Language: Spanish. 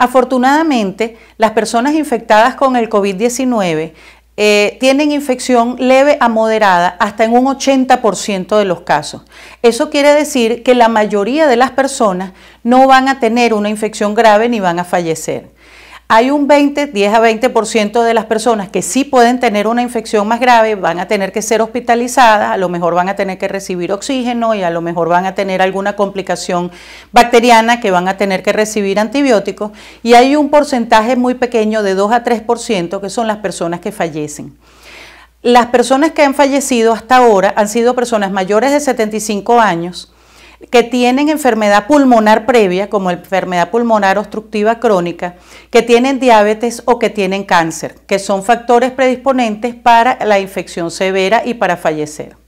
Afortunadamente, las personas infectadas con el COVID-19 eh, tienen infección leve a moderada hasta en un 80% de los casos. Eso quiere decir que la mayoría de las personas no van a tener una infección grave ni van a fallecer. Hay un 20, 10 a 20% de las personas que sí pueden tener una infección más grave, van a tener que ser hospitalizadas, a lo mejor van a tener que recibir oxígeno y a lo mejor van a tener alguna complicación bacteriana que van a tener que recibir antibióticos. Y hay un porcentaje muy pequeño de 2 a 3% que son las personas que fallecen. Las personas que han fallecido hasta ahora han sido personas mayores de 75 años, que tienen enfermedad pulmonar previa, como enfermedad pulmonar obstructiva crónica, que tienen diabetes o que tienen cáncer, que son factores predisponentes para la infección severa y para fallecer.